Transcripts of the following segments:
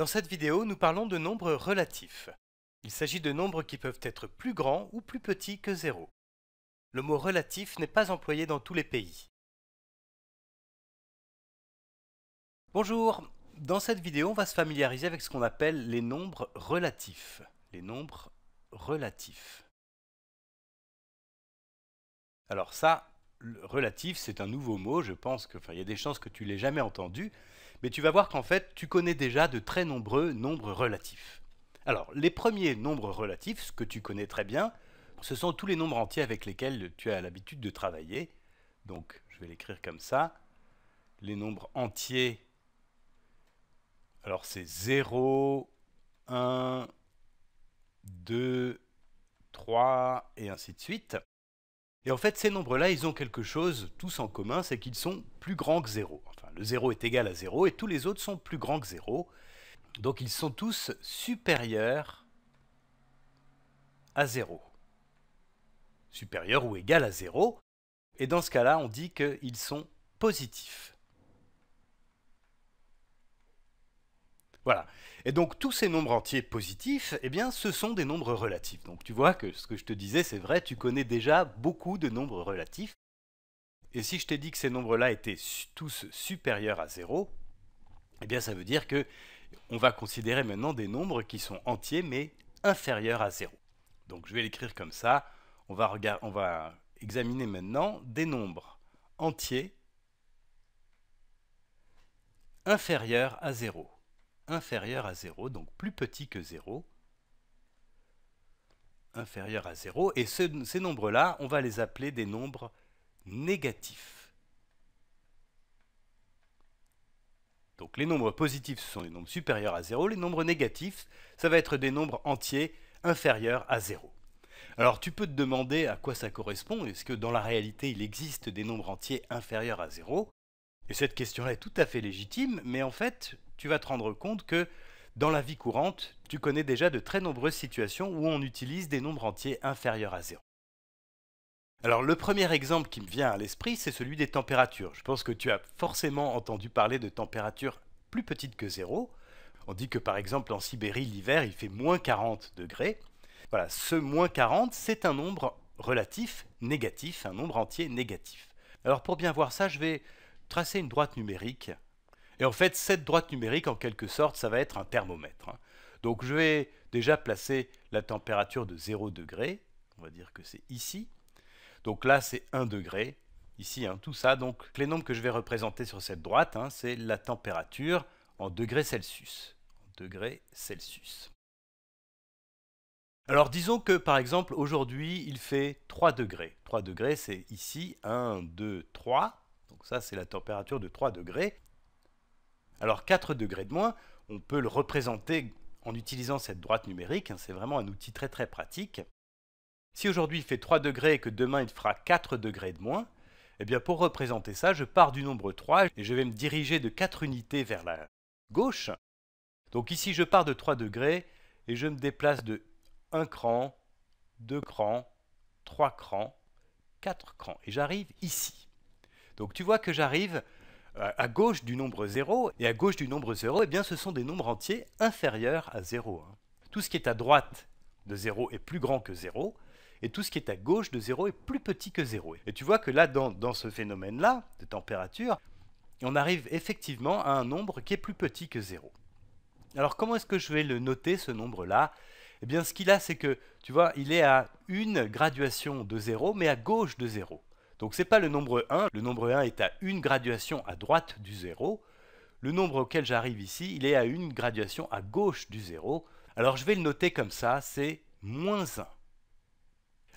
Dans cette vidéo, nous parlons de nombres relatifs. Il s'agit de nombres qui peuvent être plus grands ou plus petits que zéro. Le mot relatif n'est pas employé dans tous les pays. Bonjour Dans cette vidéo, on va se familiariser avec ce qu'on appelle les nombres relatifs. Les nombres relatifs. Alors ça, relatif, c'est un nouveau mot, je pense que, il y a des chances que tu l'aies jamais entendu, mais tu vas voir qu'en fait, tu connais déjà de très nombreux nombres relatifs. Alors, les premiers nombres relatifs, ce que tu connais très bien, ce sont tous les nombres entiers avec lesquels tu as l'habitude de travailler. Donc, je vais l'écrire comme ça. Les nombres entiers, alors c'est 0, 1, 2, 3, et ainsi de suite. Et en fait, ces nombres-là, ils ont quelque chose tous en commun, c'est qu'ils sont plus grands que 0. Enfin, le 0 est égal à 0 et tous les autres sont plus grands que 0. Donc ils sont tous supérieurs à 0. Supérieurs ou égal à 0. Et dans ce cas-là, on dit qu'ils sont positifs. Voilà. Et donc tous ces nombres entiers positifs, eh bien, ce sont des nombres relatifs. Donc tu vois que ce que je te disais, c'est vrai, tu connais déjà beaucoup de nombres relatifs. Et si je t'ai dit que ces nombres-là étaient tous supérieurs à 0, eh bien ça veut dire que on va considérer maintenant des nombres qui sont entiers mais inférieurs à 0. Donc je vais l'écrire comme ça. On va, on va examiner maintenant des nombres entiers inférieurs à 0 inférieur à 0, donc plus petit que 0, inférieur à 0, et ces nombres-là, on va les appeler des nombres négatifs. Donc les nombres positifs, ce sont les nombres supérieurs à 0, les nombres négatifs, ça va être des nombres entiers inférieurs à 0. Alors tu peux te demander à quoi ça correspond, est-ce que dans la réalité il existe des nombres entiers inférieurs à 0 Et cette question-là est tout à fait légitime, mais en fait tu vas te rendre compte que dans la vie courante, tu connais déjà de très nombreuses situations où on utilise des nombres entiers inférieurs à zéro. Alors le premier exemple qui me vient à l'esprit, c'est celui des températures. Je pense que tu as forcément entendu parler de températures plus petites que zéro. On dit que par exemple en Sibérie, l'hiver, il fait moins 40 degrés. Voilà, ce moins 40, c'est un nombre relatif négatif, un nombre entier négatif. Alors pour bien voir ça, je vais tracer une droite numérique et en fait, cette droite numérique, en quelque sorte, ça va être un thermomètre. Hein. Donc je vais déjà placer la température de 0 degré. On va dire que c'est ici. Donc là, c'est 1 degré. Ici, hein, tout ça. Donc les nombres que je vais représenter sur cette droite, hein, c'est la température en degrés Celsius. En degrés Celsius. Alors disons que par exemple aujourd'hui il fait 3 degrés. 3 degrés c'est ici 1, 2, 3. Donc ça c'est la température de 3 degrés. Alors 4 degrés de moins, on peut le représenter en utilisant cette droite numérique, hein, c'est vraiment un outil très très pratique. Si aujourd'hui il fait 3 degrés et que demain il fera 4 degrés de moins, eh bien pour représenter ça, je pars du nombre 3 et je vais me diriger de 4 unités vers la gauche. Donc ici je pars de 3 degrés et je me déplace de 1 cran, 2 crans, 3 crans, 4 crans et j'arrive ici. Donc tu vois que j'arrive euh, à gauche du nombre 0, et à gauche du nombre 0, eh bien, ce sont des nombres entiers inférieurs à 0. Hein. Tout ce qui est à droite de 0 est plus grand que 0, et tout ce qui est à gauche de 0 est plus petit que 0. Et tu vois que là, dans, dans ce phénomène-là, de température, on arrive effectivement à un nombre qui est plus petit que 0. Alors comment est-ce que je vais le noter, ce nombre-là Eh bien, ce qu'il a, c'est que, tu vois, il est à une graduation de 0, mais à gauche de 0. Donc c'est pas le nombre 1, le nombre 1 est à une graduation à droite du 0, le nombre auquel j'arrive ici, il est à une graduation à gauche du 0, alors je vais le noter comme ça, c'est moins 1.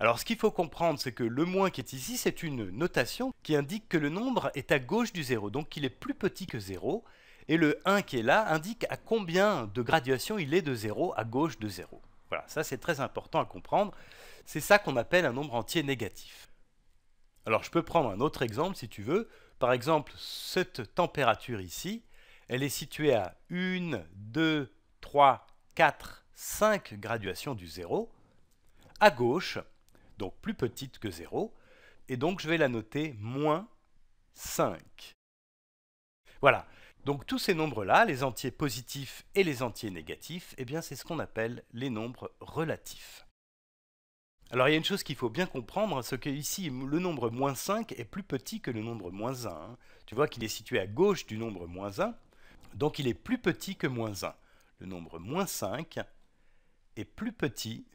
Alors ce qu'il faut comprendre, c'est que le moins qui est ici, c'est une notation qui indique que le nombre est à gauche du 0, donc il est plus petit que 0, et le 1 qui est là indique à combien de graduation il est de 0 à gauche de 0. Voilà, ça c'est très important à comprendre, c'est ça qu'on appelle un nombre entier négatif. Alors je peux prendre un autre exemple si tu veux. Par exemple, cette température ici, elle est située à 1, 2, 3, 4, 5 graduations du zéro, à gauche, donc plus petite que 0, et donc je vais la noter moins 5. Voilà, donc tous ces nombres-là, les entiers positifs et les entiers négatifs, eh bien c'est ce qu'on appelle les nombres relatifs. Alors il y a une chose qu'il faut bien comprendre, c'est qu'ici le nombre moins 5 est plus petit que le nombre moins 1. Hein. Tu vois qu'il est situé à gauche du nombre moins 1, donc il est plus petit que moins 1. Le nombre moins 5 est plus petit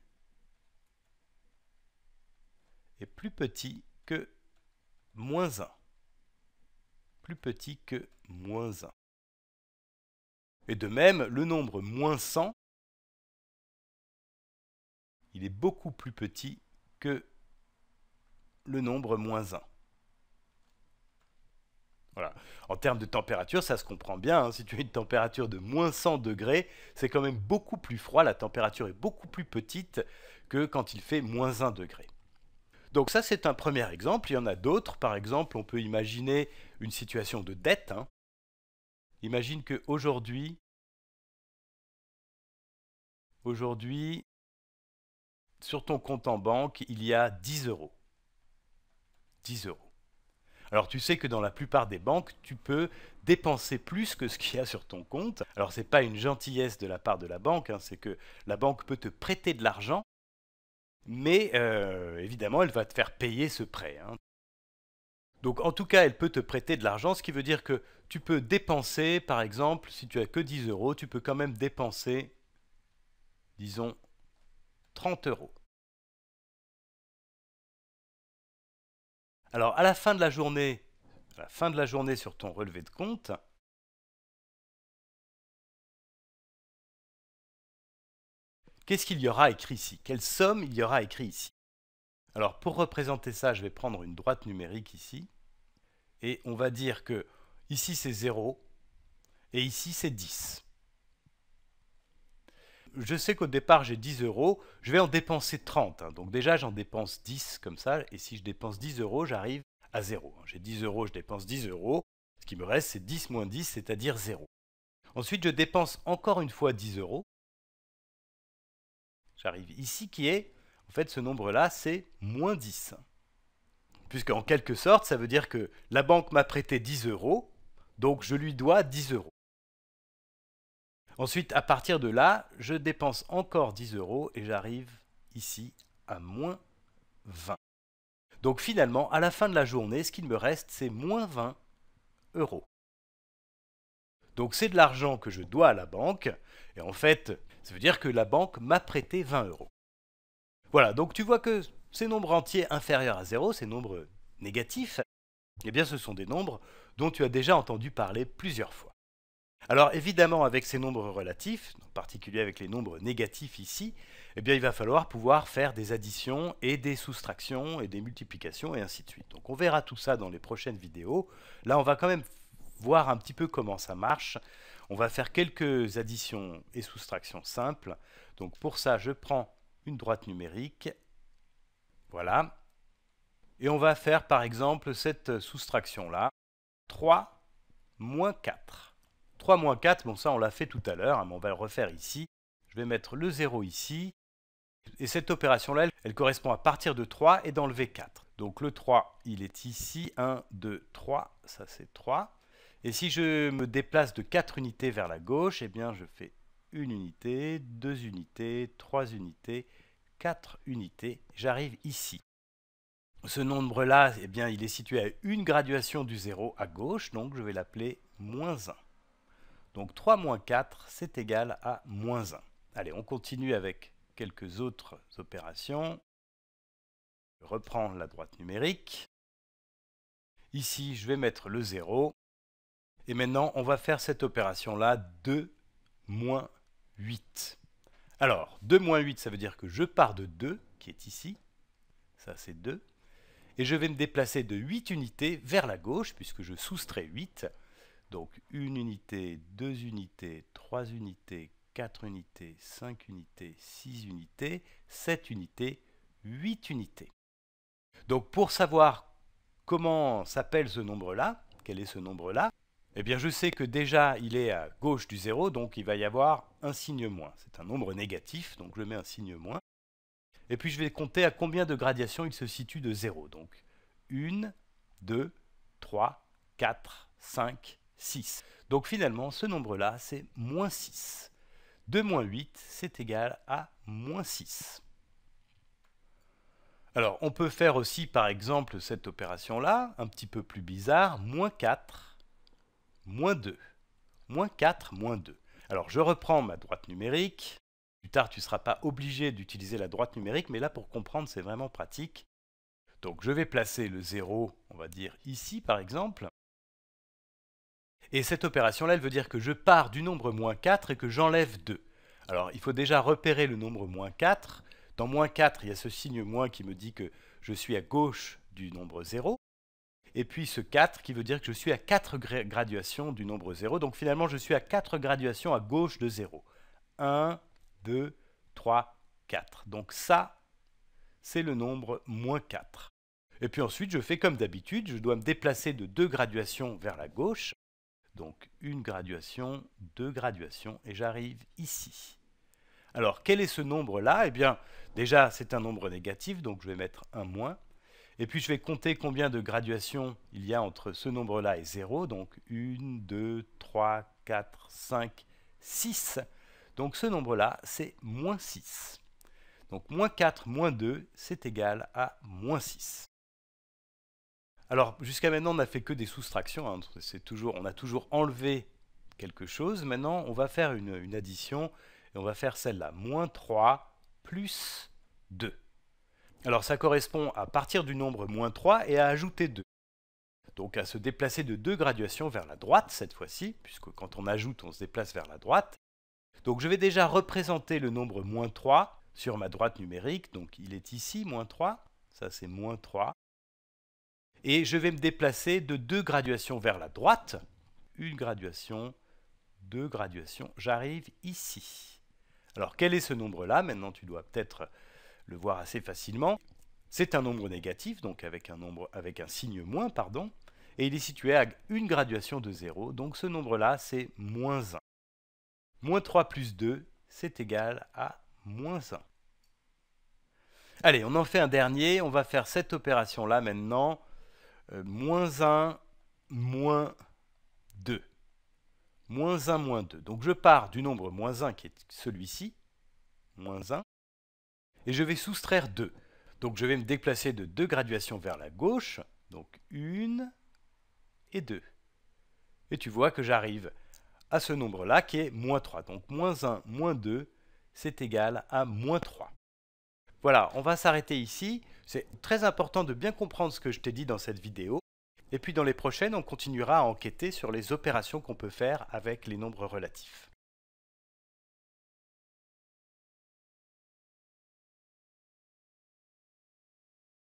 est plus petit que moins 1. Plus petit que moins 1. Et de même, le nombre moins 100 il est beaucoup plus petit que le nombre moins 1. Voilà. En termes de température, ça se comprend bien. Hein. Si tu as une température de moins 100 degrés, c'est quand même beaucoup plus froid. La température est beaucoup plus petite que quand il fait moins 1 degré. Donc ça, c'est un premier exemple. Il y en a d'autres. Par exemple, on peut imaginer une situation de dette. Hein. Imagine qu'aujourd'hui, aujourd'hui, sur ton compte en banque, il y a 10 euros. 10 euros. Alors tu sais que dans la plupart des banques, tu peux dépenser plus que ce qu'il y a sur ton compte. Alors ce n'est pas une gentillesse de la part de la banque, hein, c'est que la banque peut te prêter de l'argent, mais euh, évidemment elle va te faire payer ce prêt. Hein. Donc en tout cas, elle peut te prêter de l'argent, ce qui veut dire que tu peux dépenser, par exemple, si tu as que 10 euros, tu peux quand même dépenser, disons, alors à la fin de la journée, à la fin de la journée sur ton relevé de compte, qu'est-ce qu'il y aura écrit ici Quelle somme il y aura écrit ici Alors pour représenter ça, je vais prendre une droite numérique ici et on va dire que ici c'est 0 et ici c'est 10 je sais qu'au départ j'ai 10 euros, je vais en dépenser 30. Hein. Donc déjà j'en dépense 10 comme ça, et si je dépense 10 euros, j'arrive à 0. Hein. J'ai 10 euros, je dépense 10 euros, ce qui me reste c'est 10 moins 10, c'est-à-dire 0. Ensuite je dépense encore une fois 10 euros. J'arrive ici qui est, en fait ce nombre-là c'est moins 10. Hein. Puisque en quelque sorte ça veut dire que la banque m'a prêté 10 euros, donc je lui dois 10 euros. Ensuite, à partir de là, je dépense encore 10 euros et j'arrive ici à moins 20. Donc finalement, à la fin de la journée, ce qu'il me reste, c'est moins 20 euros. Donc c'est de l'argent que je dois à la banque, et en fait, ça veut dire que la banque m'a prêté 20 euros. Voilà, donc tu vois que ces nombres entiers inférieurs à 0, ces nombres négatifs, eh bien ce sont des nombres dont tu as déjà entendu parler plusieurs fois. Alors évidemment, avec ces nombres relatifs, en particulier avec les nombres négatifs ici, eh bien, il va falloir pouvoir faire des additions et des soustractions et des multiplications et ainsi de suite. Donc on verra tout ça dans les prochaines vidéos. Là, on va quand même voir un petit peu comment ça marche. On va faire quelques additions et soustractions simples. Donc pour ça, je prends une droite numérique. Voilà. Et on va faire par exemple cette soustraction-là. 3 moins 4. 3 moins 4, bon ça on l'a fait tout à l'heure, hein, mais on va le refaire ici. Je vais mettre le 0 ici. Et cette opération-là, elle, correspond à partir de 3 et d'enlever 4. Donc le 3, il est ici. 1, 2, 3, ça c'est 3. Et si je me déplace de 4 unités vers la gauche, eh bien je fais 1 unité, 2 unités, 3 unités, 4 unités. J'arrive ici. Ce nombre-là, eh bien, il est situé à une graduation du 0 à gauche, donc je vais l'appeler moins 1. Donc 3 moins 4, c'est égal à moins 1. Allez, on continue avec quelques autres opérations. Je reprends la droite numérique. Ici, je vais mettre le 0. Et maintenant, on va faire cette opération-là, 2 moins 8. Alors, 2 moins 8, ça veut dire que je pars de 2, qui est ici. Ça, c'est 2. Et je vais me déplacer de 8 unités vers la gauche, puisque je soustrais 8. Donc une unité, 2 unités, 3 unités, 4 unités, 5 unités, 6 unités, 7 unités, 8 unités. Donc pour savoir comment s'appelle ce nombre-là, quel est ce nombre-là, eh bien je sais que déjà il est à gauche du 0, donc il va y avoir un signe moins. C'est un nombre négatif, donc je mets un signe moins. Et puis je vais compter à combien de gradations il se situe de 0. Donc 1, 2, 3, 4, 5, 6. Donc finalement, ce nombre-là, c'est moins 6. 2 moins 8, c'est égal à moins 6. Alors, on peut faire aussi, par exemple, cette opération-là, un petit peu plus bizarre, moins 4, moins 2. Moins 4, moins 2. Alors, je reprends ma droite numérique. Plus tard, tu ne seras pas obligé d'utiliser la droite numérique, mais là, pour comprendre, c'est vraiment pratique. Donc, je vais placer le 0, on va dire, ici, par exemple. Et cette opération-là, elle veut dire que je pars du nombre moins 4 et que j'enlève 2. Alors, il faut déjà repérer le nombre moins 4. Dans moins 4, il y a ce signe moins qui me dit que je suis à gauche du nombre 0. Et puis ce 4 qui veut dire que je suis à 4 graduations du nombre 0. Donc finalement, je suis à 4 graduations à gauche de 0. 1, 2, 3, 4. Donc ça, c'est le nombre moins 4. Et puis ensuite, je fais comme d'habitude, je dois me déplacer de 2 graduations vers la gauche. Donc une graduation, deux graduations, et j'arrive ici. Alors quel est ce nombre-là Eh bien déjà c'est un nombre négatif, donc je vais mettre un moins. Et puis je vais compter combien de graduations il y a entre ce nombre-là et 0. Donc 1, 2, 3, 4, 5, 6. Donc ce nombre-là, c'est moins 6. Donc moins 4, moins 2, c'est égal à moins 6. Alors jusqu'à maintenant, on n'a fait que des soustractions. Hein. C'est toujours, on a toujours enlevé quelque chose. Maintenant, on va faire une, une addition et on va faire celle-là. Moins 3 plus 2. Alors ça correspond à partir du nombre moins 3 et à ajouter 2. Donc à se déplacer de deux graduations vers la droite cette fois-ci, puisque quand on ajoute, on se déplace vers la droite. Donc je vais déjà représenter le nombre moins 3 sur ma droite numérique. Donc il est ici, moins 3. Ça c'est moins 3 et je vais me déplacer de deux graduations vers la droite. Une graduation, deux graduations, j'arrive ici. Alors quel est ce nombre-là Maintenant tu dois peut-être le voir assez facilement. C'est un nombre négatif, donc avec un, nombre, avec un signe moins, pardon, et il est situé à une graduation de 0, donc ce nombre-là c'est moins 1. Moins 3 plus 2, c'est égal à moins 1. Allez, on en fait un dernier, on va faire cette opération-là maintenant, euh, moins 1, moins 2. Moins 1, moins 2. Donc je pars du nombre moins 1 qui est celui-ci, moins 1, et je vais soustraire 2. Donc je vais me déplacer de deux graduations vers la gauche, donc 1 et 2. Et tu vois que j'arrive à ce nombre-là qui est moins 3. Donc moins 1, moins 2, c'est égal à moins 3. Voilà, on va s'arrêter ici. C'est très important de bien comprendre ce que je t'ai dit dans cette vidéo. Et puis dans les prochaines, on continuera à enquêter sur les opérations qu'on peut faire avec les nombres relatifs.